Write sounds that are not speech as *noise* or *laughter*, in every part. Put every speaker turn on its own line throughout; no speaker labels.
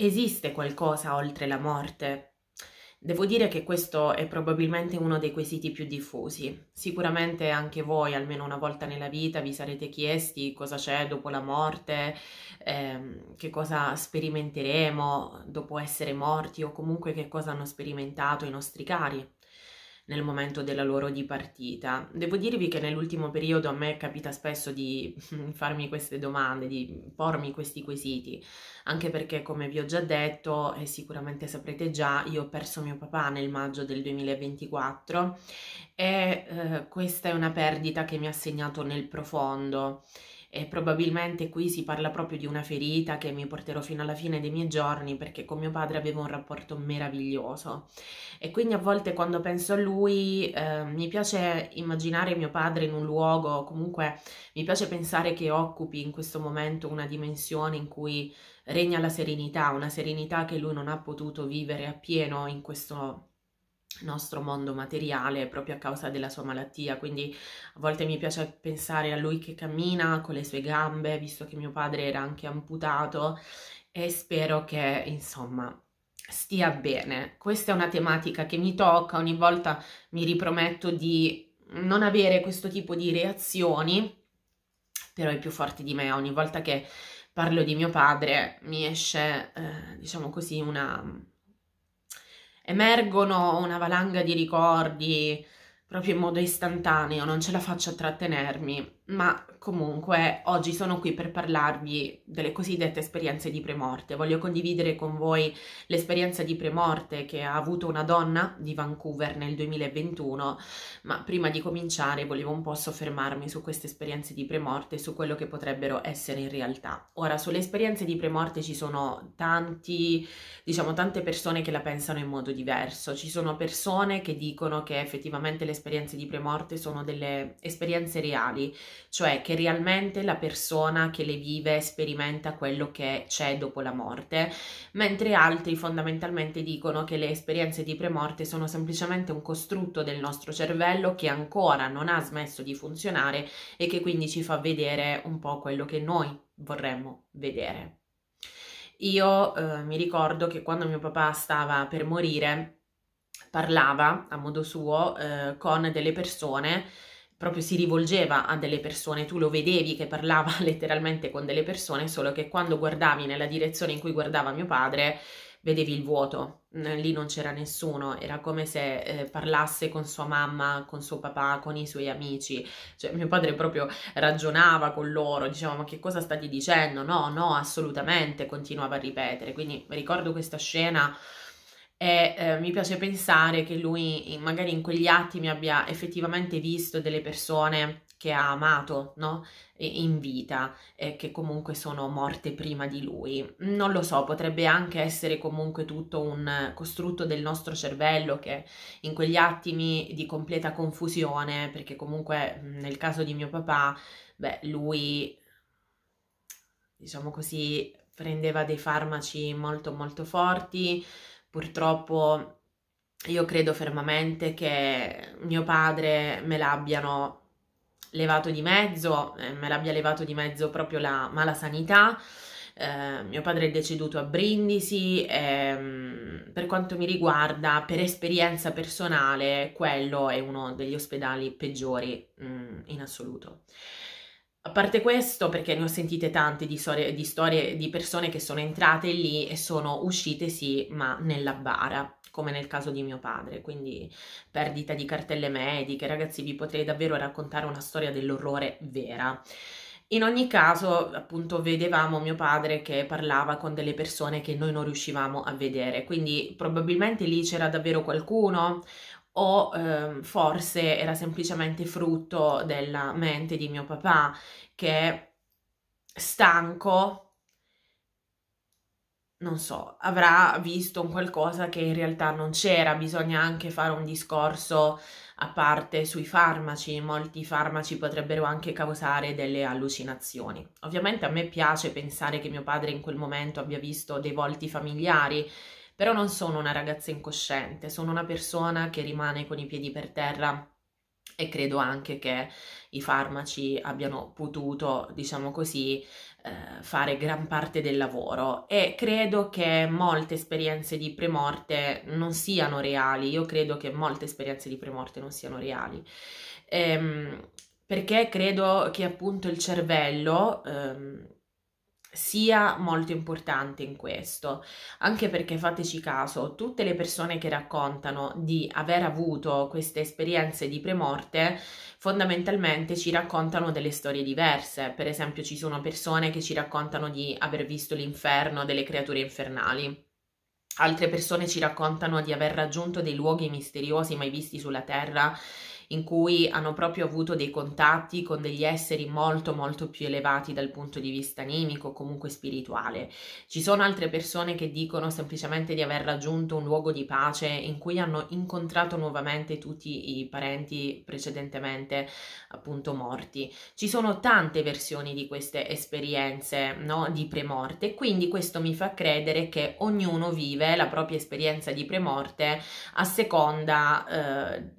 esiste qualcosa oltre la morte? Devo dire che questo è probabilmente uno dei quesiti più diffusi. Sicuramente anche voi, almeno una volta nella vita, vi sarete chiesti cosa c'è dopo la morte, ehm, che cosa sperimenteremo dopo essere morti o comunque che cosa hanno sperimentato i nostri cari nel momento della loro dipartita. Devo dirvi che nell'ultimo periodo a me capita spesso di *laughs* farmi queste domande, di pormi questi quesiti, anche perché come vi ho già detto e sicuramente saprete già, io ho perso mio papà nel maggio del 2024 e eh, questa è una perdita che mi ha segnato nel profondo e probabilmente qui si parla proprio di una ferita che mi porterò fino alla fine dei miei giorni perché con mio padre avevo un rapporto meraviglioso e quindi a volte quando penso a lui eh, mi piace immaginare mio padre in un luogo, comunque mi piace pensare che occupi in questo momento una dimensione in cui regna la serenità, una serenità che lui non ha potuto vivere appieno in questo nostro mondo materiale proprio a causa della sua malattia, quindi a volte mi piace pensare a lui che cammina con le sue gambe, visto che mio padre era anche amputato e spero che insomma stia bene. Questa è una tematica che mi tocca, ogni volta mi riprometto di non avere questo tipo di reazioni, però è più forte di me, ogni volta che parlo di mio padre mi esce, eh, diciamo così, una emergono una valanga di ricordi proprio in modo istantaneo, non ce la faccio a trattenermi ma comunque oggi sono qui per parlarvi delle cosiddette esperienze di premorte. Voglio condividere con voi l'esperienza di premorte che ha avuto una donna di Vancouver nel 2021, ma prima di cominciare volevo un po' soffermarmi su queste esperienze di premorte e su quello che potrebbero essere in realtà. Ora, sulle esperienze di premorte ci sono tanti, diciamo, tante persone che la pensano in modo diverso. Ci sono persone che dicono che effettivamente le esperienze di premorte sono delle esperienze reali cioè che realmente la persona che le vive sperimenta quello che c'è dopo la morte, mentre altri fondamentalmente dicono che le esperienze di premorte sono semplicemente un costrutto del nostro cervello che ancora non ha smesso di funzionare e che quindi ci fa vedere un po' quello che noi vorremmo vedere. Io eh, mi ricordo che quando mio papà stava per morire parlava a modo suo eh, con delle persone proprio si rivolgeva a delle persone, tu lo vedevi che parlava *laughs* letteralmente con delle persone, solo che quando guardavi nella direzione in cui guardava mio padre, vedevi il vuoto, lì non c'era nessuno, era come se eh, parlasse con sua mamma, con suo papà, con i suoi amici, cioè mio padre proprio ragionava con loro, diceva ma che cosa state dicendo? No, no, assolutamente, continuava a ripetere, quindi ricordo questa scena e eh, mi piace pensare che lui magari in quegli attimi abbia effettivamente visto delle persone che ha amato, no? In vita, e che comunque sono morte prima di lui. Non lo so, potrebbe anche essere comunque tutto un costrutto del nostro cervello che in quegli attimi di completa confusione, perché comunque nel caso di mio papà, beh, lui, diciamo così, prendeva dei farmaci molto molto forti, Purtroppo io credo fermamente che mio padre me l'abbiano levato di mezzo, eh, me l'abbia levato di mezzo proprio la mala sanità. Eh, mio padre è deceduto a Brindisi e ehm, per quanto mi riguarda, per esperienza personale, quello è uno degli ospedali peggiori mh, mm, in assoluto. A parte questo, perché ne ho sentite tante di, storie, di, storie, di persone che sono entrate lì e sono uscite sì, ma nella bara, come nel caso di mio padre, quindi perdita di cartelle mediche, ragazzi vi potrei davvero raccontare una storia dell'orrore vera. In ogni caso, appunto, vedevamo mio padre che parlava con delle persone che noi non riuscivamo a vedere, quindi probabilmente lì c'era davvero qualcuno o eh, forse era semplicemente frutto della mente di mio papà che è stanco, non so, avrà visto un qualcosa che in realtà non c'era, bisogna anche fare un discorso a parte sui farmaci, molti farmaci potrebbero anche causare delle allucinazioni. Ovviamente a me piace pensare che mio padre in quel momento abbia visto dei volti familiari, però non sono una ragazza incosciente, sono una persona che rimane con i piedi per terra e credo anche che i farmaci abbiano potuto, diciamo così, eh, fare gran parte del lavoro e credo che molte esperienze di premorte non siano reali, io credo che molte esperienze di premorte non siano reali. Ehm, perché credo che appunto il cervello, ehm, sia molto importante in questo, anche perché fateci caso, tutte le persone che raccontano di aver avuto queste esperienze di premorte fondamentalmente ci raccontano delle storie diverse, per esempio ci sono persone che ci raccontano di aver visto l'inferno, delle creature infernali. Altre persone ci raccontano di aver raggiunto dei luoghi misteriosi mai visti sulla Terra in cui hanno proprio avuto dei contatti con degli esseri molto molto più elevati dal punto di vista animico, comunque spirituale. Ci sono altre persone che dicono semplicemente di aver raggiunto un luogo di pace in cui hanno incontrato nuovamente tutti i parenti precedentemente appunto morti. Ci sono tante versioni di queste esperienze no, di premorte, quindi questo mi fa credere che ognuno vive la propria esperienza di premorte a seconda eh,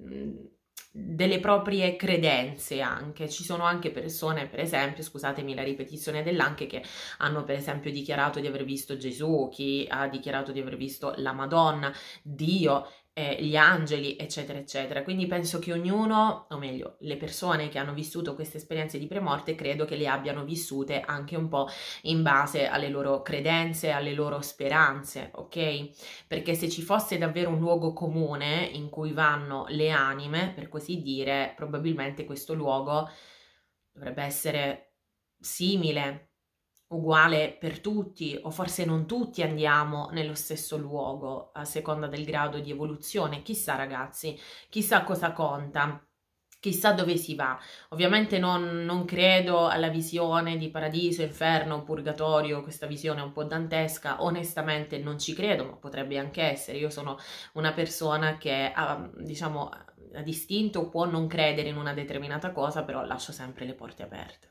delle proprie credenze anche. Ci sono anche persone, per esempio, scusatemi la ripetizione dell'anche, che hanno per esempio dichiarato di aver visto Gesù, chi ha dichiarato di aver visto la Madonna, Dio, eh, gli angeli, eccetera, eccetera. Quindi penso che ognuno, o meglio, le persone che hanno vissuto queste esperienze di premorte, credo che le abbiano vissute anche un po' in base alle loro credenze, alle loro speranze, ok? Perché se ci fosse davvero un luogo comune in cui vanno le anime, per così dire, probabilmente questo luogo dovrebbe essere simile uguale per tutti o forse non tutti andiamo nello stesso luogo a seconda del grado di evoluzione. Chissà ragazzi, chissà cosa conta. Chissà dove si va. Ovviamente non, non credo alla visione di paradiso, inferno, purgatorio, questa visione un po' dantesca, onestamente non ci credo, ma potrebbe anche essere. Io sono una persona che ha, diciamo, ha distinto può non credere in una determinata cosa, però lascio sempre le porte aperte.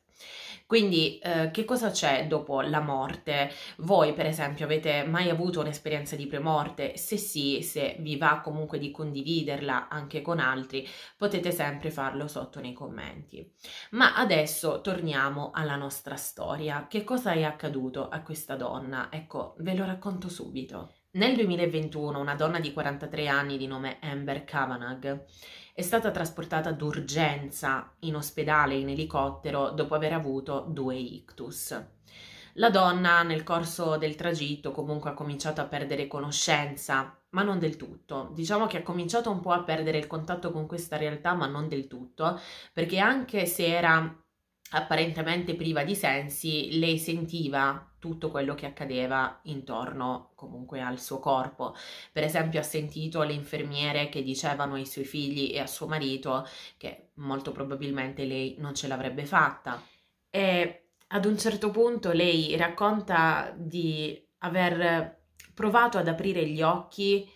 Quindi eh, che cosa c'è dopo la morte? Voi per esempio avete mai avuto un'esperienza di premorte? Se sì, se vi va comunque di condividerla anche con altri, potete sempre farlo sotto nei commenti. Ma adesso torniamo alla nostra storia. Che cosa è accaduto a questa donna? Ecco, ve lo racconto subito. Nel 2021 una donna di 43 anni di nome Amber Kavanagh è stata trasportata d'urgenza in ospedale in elicottero dopo aver avuto due ictus. La donna nel corso del tragitto comunque ha cominciato a perdere conoscenza, ma non del tutto. Diciamo che ha cominciato un po' a perdere il contatto con questa realtà, ma non del tutto, perché anche se era apparentemente priva di sensi, lei sentiva tutto quello che accadeva intorno comunque al suo corpo. Per esempio ha sentito le infermiere che dicevano ai suoi figli e a suo marito che molto probabilmente lei non ce l'avrebbe fatta. E ad un certo punto lei racconta di aver provato ad aprire gli occhi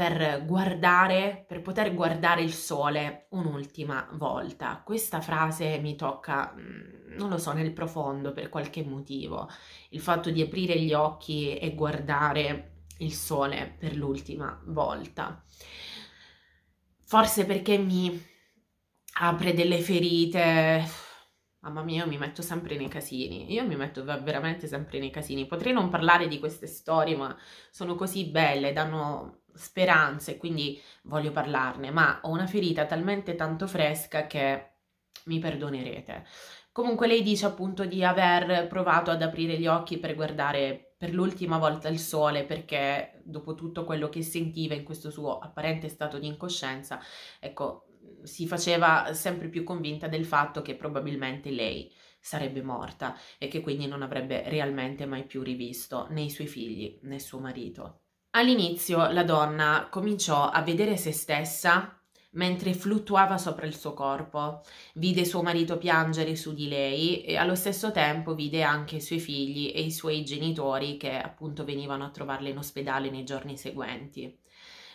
per guardare, per poter guardare il sole un'ultima volta. Questa frase mi tocca, mm, non lo so, nel profondo per qualche motivo. Il fatto di aprire gli occhi e guardare il sole per l'ultima volta. Forse perché mi apre delle ferite, Mamma mia, io mi metto sempre nei casini, io mi metto veramente sempre nei casini. Potrei non parlare di queste storie, ma sono così belle, danno speranze, quindi voglio parlarne, ma ho una ferita talmente tanto fresca che mi perdonerete. Comunque lei dice appunto di aver provato ad aprire gli occhi per guardare per l'ultima volta il sole perché dopo tutto quello che sentiva in questo suo apparente stato di incoscienza, ecco, si faceva sempre più convinta del fatto che probabilmente lei sarebbe morta e che quindi non avrebbe realmente mai più rivisto né i suoi figli né suo marito. All'inizio la donna cominciò a vedere se stessa mentre fluttuava sopra il suo corpo. Vide suo marito piangere su di lei e allo stesso tempo vide anche i suoi figli e i suoi genitori che appunto venivano a trovarla in ospedale nei giorni seguenti.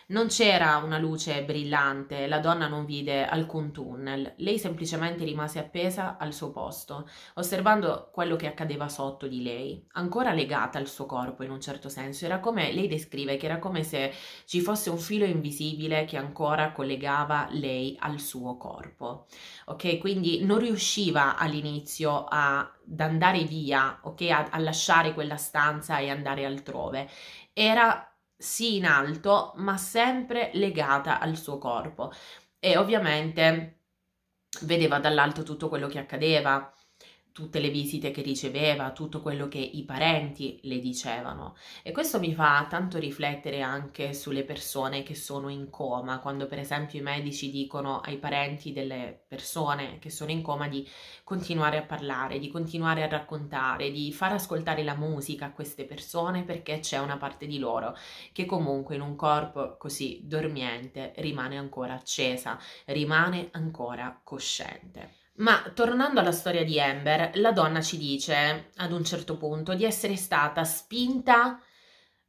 Non c'era una luce brillante, la donna non vide alcun tunnel, lei semplicemente rimase appesa al suo posto, osservando quello che accadeva sotto di lei, ancora legata al suo corpo in un certo senso. Era come lei descrive che era come se ci fosse un filo invisibile che ancora collegava lei al suo corpo. Ok, quindi non riusciva all'inizio a, ad andare via, ok, a, a lasciare quella stanza e andare altrove. Era sì in alto, ma sempre legata al suo corpo e ovviamente vedeva dall'alto tutto quello che accadeva tutte le visite che riceveva, tutto quello che i parenti le dicevano. E questo mi fa tanto riflettere anche sulle persone che sono in coma, quando per esempio i medici dicono ai parenti delle persone che sono in coma di continuare a parlare, di continuare a raccontare, di far ascoltare la musica a queste persone perché c'è una parte di loro che comunque in un corpo così dormiente rimane ancora accesa, rimane ancora cosciente. Ma tornando alla storia di Amber, la donna ci dice ad un certo punto di essere stata spinta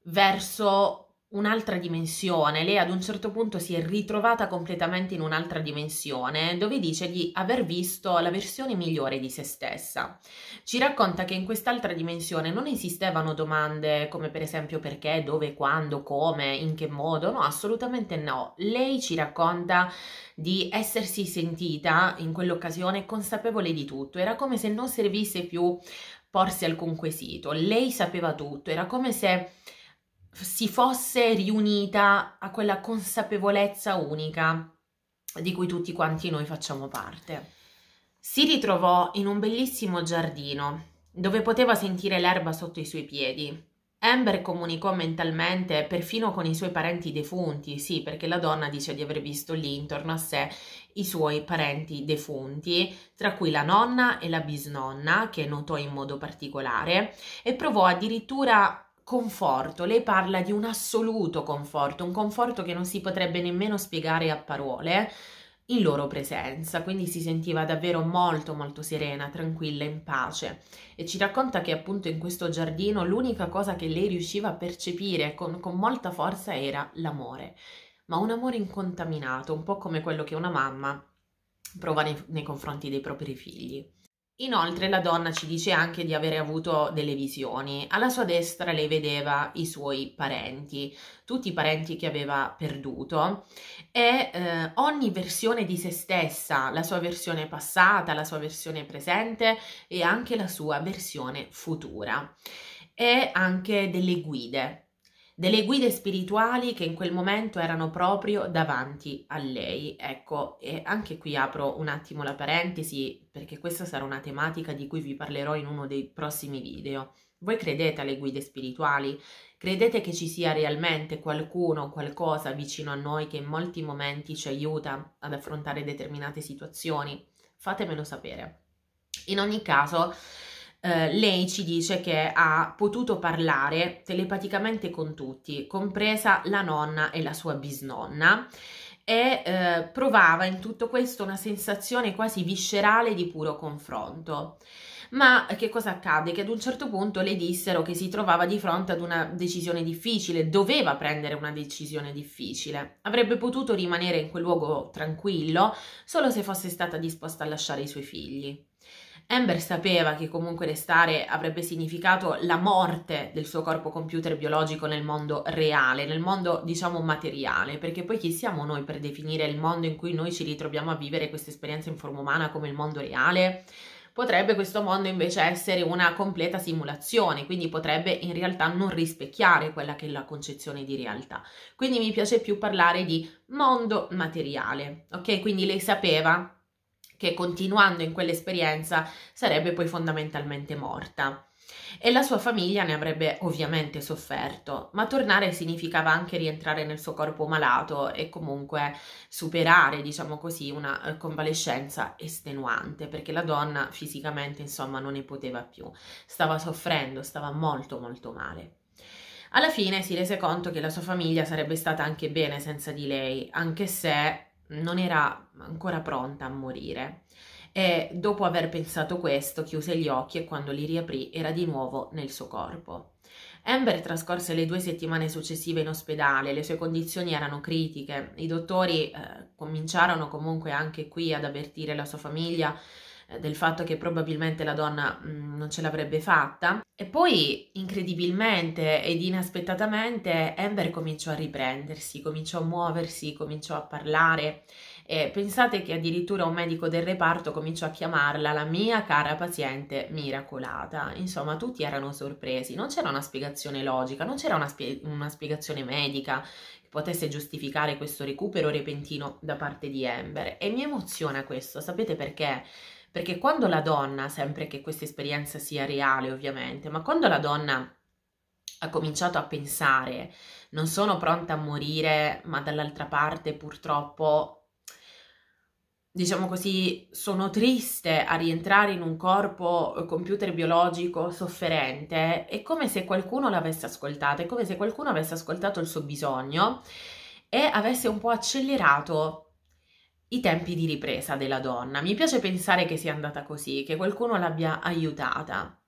verso un'altra dimensione, lei ad un certo punto si è ritrovata completamente in un'altra dimensione dove dice di aver visto la versione migliore di se stessa. Ci racconta che in quest'altra dimensione non esistevano domande come per esempio perché, dove, quando, come, in che modo, no, assolutamente no. Lei ci racconta di essersi sentita in quell'occasione consapevole di tutto, era come se non servisse più porsi alcun quesito, lei sapeva tutto, era come se si fosse riunita a quella consapevolezza unica di cui tutti quanti noi facciamo parte. Si ritrovò in un bellissimo giardino dove poteva sentire l'erba sotto i suoi piedi. Amber comunicò mentalmente perfino con i suoi parenti defunti, sì, perché la donna dice di aver visto lì intorno a sé i suoi parenti defunti, tra cui la nonna e la bisnonna, che notò in modo particolare, e provò addirittura conforto, lei parla di un assoluto conforto, un conforto che non si potrebbe nemmeno spiegare a parole in loro presenza, quindi si sentiva davvero molto molto serena, tranquilla, in pace e ci racconta che appunto in questo giardino l'unica cosa che lei riusciva a percepire con, con molta forza era l'amore, ma un amore incontaminato, un po' come quello che una mamma prova nei, nei confronti dei propri figli. Inoltre la donna ci dice anche di avere avuto delle visioni. Alla sua destra lei vedeva i suoi parenti, tutti i parenti che aveva perduto e eh, ogni versione di se stessa, la sua versione passata, la sua versione presente e anche la sua versione futura. E anche delle guide delle guide spirituali che in quel momento erano proprio davanti a lei. Ecco, e anche qui apro un attimo la parentesi perché questa sarà una tematica di cui vi parlerò in uno dei prossimi video. Voi credete alle guide spirituali? Credete che ci sia realmente qualcuno, qualcosa vicino a noi che in molti momenti ci aiuta ad affrontare determinate situazioni? Fatemelo sapere. In ogni caso, eh, lei ci dice che ha potuto parlare telepaticamente con tutti, compresa la nonna e la sua bisnonna e eh, provava in tutto questo una sensazione quasi viscerale di puro confronto. Ma che cosa accade? Che ad un certo punto le dissero che si trovava di fronte ad una decisione difficile, doveva prendere una decisione difficile. Avrebbe potuto rimanere in quel luogo tranquillo solo se fosse stata disposta a lasciare i suoi figli. Amber sapeva che comunque restare avrebbe significato la morte del suo corpo computer biologico nel mondo reale, nel mondo diciamo materiale, perché poi chi siamo noi per definire il mondo in cui noi ci ritroviamo a vivere questa esperienza in forma umana come il mondo reale? Potrebbe questo mondo invece essere una completa simulazione, quindi potrebbe in realtà non rispecchiare quella che è la concezione di realtà. Quindi mi piace più parlare di mondo materiale, ok? Quindi lei sapeva che continuando in quell'esperienza sarebbe poi fondamentalmente morta. E la sua famiglia ne avrebbe ovviamente sofferto, ma tornare significava anche rientrare nel suo corpo malato e comunque superare, diciamo così, una eh, convalescenza estenuante, perché la donna fisicamente, insomma, non ne poteva più, stava soffrendo, stava molto molto male. Alla fine si rese conto che la sua famiglia sarebbe stata anche bene senza di lei, anche se non era ancora pronta a morire. E dopo aver pensato questo, chiuse gli occhi e quando li riaprì era di nuovo nel suo corpo. Amber trascorse le due settimane successive in ospedale, le sue condizioni erano critiche, i dottori eh, cominciarono comunque anche qui ad avvertire la sua famiglia eh, del fatto che probabilmente la donna mh, mm, non ce l'avrebbe fatta. E poi, incredibilmente ed inaspettatamente, Amber cominciò a riprendersi, cominciò a muoversi, cominciò a parlare. E pensate che addirittura un medico del reparto cominciò a chiamarla la mia cara paziente miracolata. Insomma, tutti erano sorpresi, non c'era una spiegazione logica, non c'era una, spie- una spiegazione medica che potesse giustificare questo recupero repentino da parte di Amber. E mi emoziona questo, sapete perché? Perché quando la donna, sempre che questa esperienza sia reale ovviamente, ma quando la donna ha cominciato a pensare non sono pronta a morire, ma dall'altra parte purtroppo diciamo così, sono triste a rientrare in un corpo eh, computer biologico sofferente, è come se qualcuno l'avesse ascoltata, è come se qualcuno avesse ascoltato il suo bisogno e avesse un po' accelerato i tempi di ripresa della donna. Mi piace pensare che sia andata così, che qualcuno l'abbia aiutata.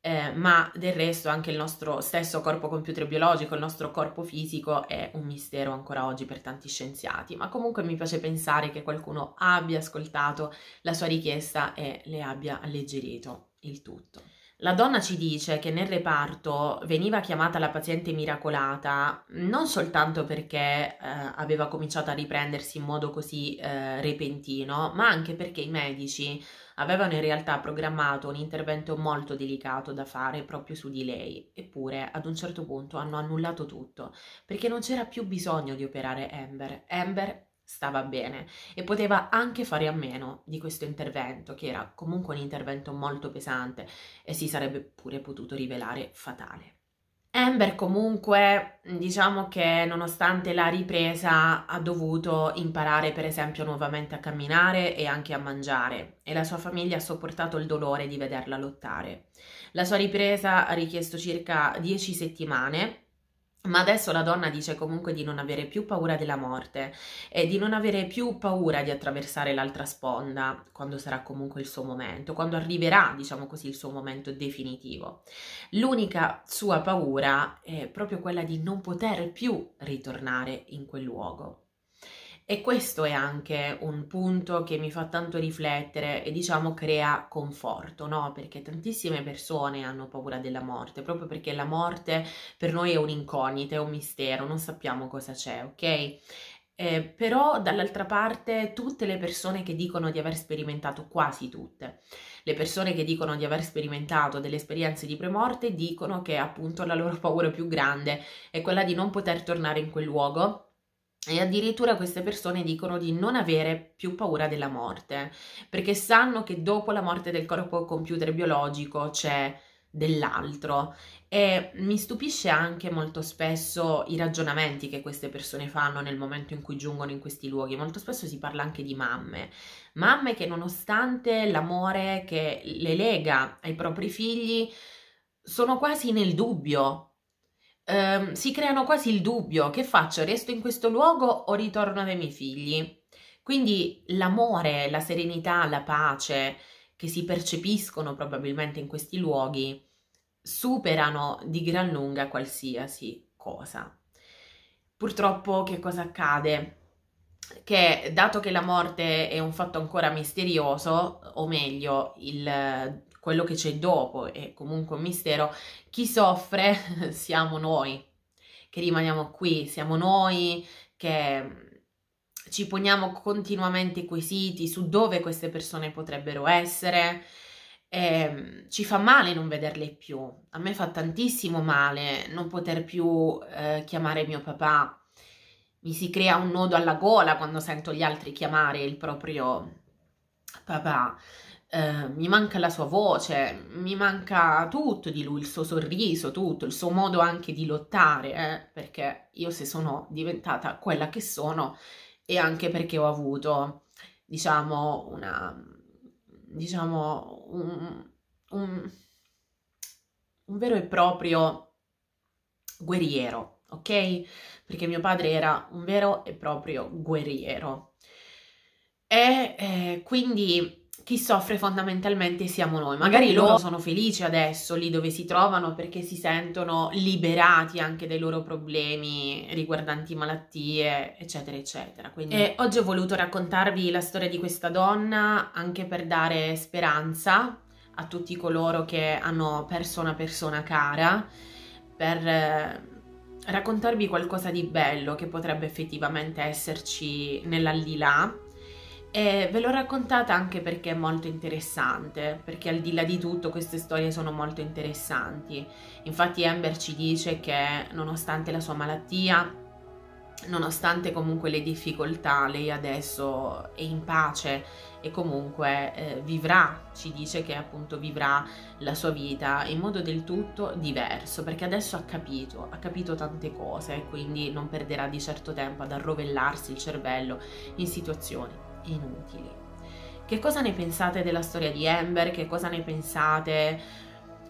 Eh, ma del resto anche il nostro stesso corpo computer biologico, il nostro corpo fisico è un mistero ancora oggi per tanti scienziati, ma comunque mi piace pensare che qualcuno abbia ascoltato la sua richiesta e le abbia alleggerito il tutto. La donna ci dice che nel reparto veniva chiamata la paziente miracolata non soltanto perché eh, aveva cominciato a riprendersi in modo così eh, repentino, ma anche perché i medici avevano in realtà programmato un intervento molto delicato da fare proprio su di lei. Eppure, ad un certo punto hanno annullato tutto, perché non c'era più bisogno di operare Amber. Amber stava bene e poteva anche fare a meno di questo intervento, che era comunque un intervento molto pesante e si sarebbe pure potuto rivelare fatale. Amber comunque diciamo che nonostante la ripresa ha dovuto imparare per esempio nuovamente a camminare e anche a mangiare e la sua famiglia ha sopportato il dolore di vederla lottare. La sua ripresa ha richiesto circa 10 settimane ma adesso la donna dice comunque di non avere più paura della morte e di non avere più paura di attraversare l'altra sponda quando sarà comunque il suo momento, quando arriverà, diciamo così, il suo momento definitivo. L'unica sua paura è proprio quella di non poter più ritornare in quel luogo. E questo è anche un punto che mi fa tanto riflettere e diciamo crea conforto, no? Perché tantissime persone hanno paura della morte, proprio perché la morte per noi è un'incognita, è un mistero, non sappiamo cosa c'è, ok? Eh, però dall'altra parte tutte le persone che dicono di aver sperimentato, quasi tutte, le persone che dicono di aver sperimentato delle esperienze di premorte dicono che appunto la loro paura più grande è quella di non poter tornare in quel luogo e addirittura queste persone dicono di non avere più paura della morte, perché sanno che dopo la morte del corpo computer biologico c'è dell'altro. E mi stupisce anche molto spesso i ragionamenti che queste persone fanno nel momento in cui giungono in questi luoghi. Molto spesso si parla anche di mamme, mamme che nonostante l'amore che le lega ai propri figli sono quasi nel dubbio ehm, si creano quasi il dubbio, che faccio? Resto in questo luogo o ritorno dai miei figli? Quindi l'amore, la serenità, la pace che si percepiscono probabilmente in questi luoghi superano di gran lunga qualsiasi cosa. Purtroppo che cosa accade? Che dato che la morte è un fatto ancora misterioso, o meglio, il, quello che c'è dopo è comunque un mistero, chi soffre *laughs* siamo noi, che rimaniamo qui, siamo noi che mm, ci poniamo continuamente quesiti su dove queste persone potrebbero essere. E mm, ci fa male non vederle più, a me fa tantissimo male non poter più eh, chiamare mio papà, mi si crea un nodo alla gola quando sento gli altri chiamare il proprio papà. Eh, mi manca la sua voce, mi manca tutto di lui, il suo sorriso, tutto, il suo modo anche di lottare, eh, perché io se sono diventata quella che sono è anche perché ho avuto, diciamo, una, diciamo, un, un, un vero e proprio guerriero, ok? Perché mio padre era un vero e proprio guerriero. E eh, quindi chi soffre fondamentalmente siamo noi. Magari loro sono felici adesso lì dove si trovano perché si sentono liberati anche dai loro problemi riguardanti malattie, eccetera, eccetera. Quindi e oggi ho voluto raccontarvi la storia di questa donna anche per dare speranza a tutti coloro che hanno perso una persona cara, per eh, raccontarvi qualcosa di bello che potrebbe effettivamente esserci nell'aldilà e ve l'ho raccontata anche perché è molto interessante, perché al di là di tutto queste storie sono molto interessanti. Infatti Amber ci dice che nonostante la sua malattia, nonostante comunque le difficoltà, lei adesso è in pace e comunque eh, vivrà, ci dice che appunto vivrà la sua vita in modo del tutto diverso, perché adesso ha capito, ha capito tante cose, e quindi non perderà di certo tempo ad arrovellarsi il cervello in situazioni inutili. Che cosa ne pensate della storia di Amber? Che cosa ne pensate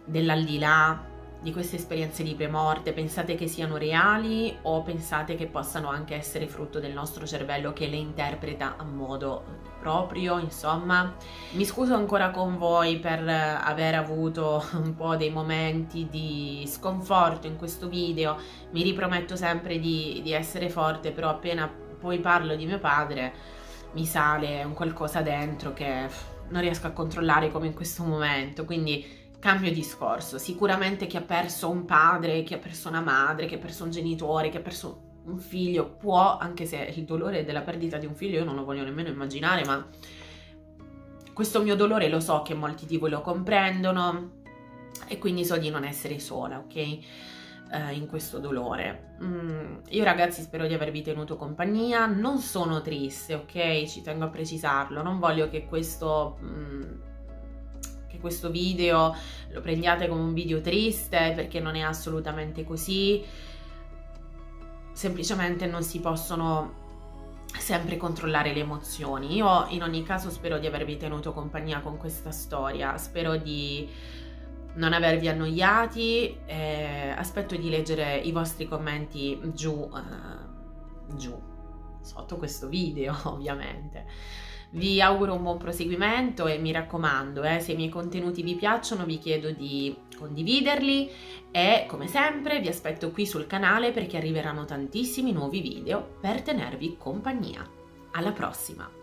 dell'aldilà, di queste esperienze di premorte? Pensate che siano reali o pensate che possano anche essere frutto del nostro cervello che le interpreta a modo proprio, insomma. Mi scuso ancora con voi per aver avuto un po' dei momenti di sconforto in questo video, mi riprometto sempre di, di essere forte, però appena poi parlo di mio padre mi sale un qualcosa dentro che non riesco a controllare come in questo momento, quindi cambio discorso. Sicuramente chi ha perso un padre, chi ha perso una madre, chi ha perso un genitore, chi ha perso un figlio può, anche se il dolore della perdita di un figlio io non lo voglio nemmeno immaginare, ma questo mio dolore lo so che molti di voi lo comprendono e quindi so di non essere sola, ok? Eh, in questo dolore. Mm, io ragazzi spero di avervi tenuto compagnia, non sono triste, ok? Ci tengo a precisarlo, non voglio che questo... Mm, che questo video lo prendiate come un video triste perché non è assolutamente così semplicemente non si possono sempre controllare le emozioni. Io in ogni caso spero di avervi tenuto compagnia con questa storia, spero di non avervi annoiati, eh, aspetto di leggere i vostri commenti giù, eh, giù, sotto questo video *laughs* ovviamente. Vi auguro un buon proseguimento e mi raccomando, eh, se i miei contenuti vi piacciono vi chiedo di condividerli e come sempre vi aspetto qui sul canale perché arriveranno tantissimi nuovi video per tenervi compagnia. Alla prossima!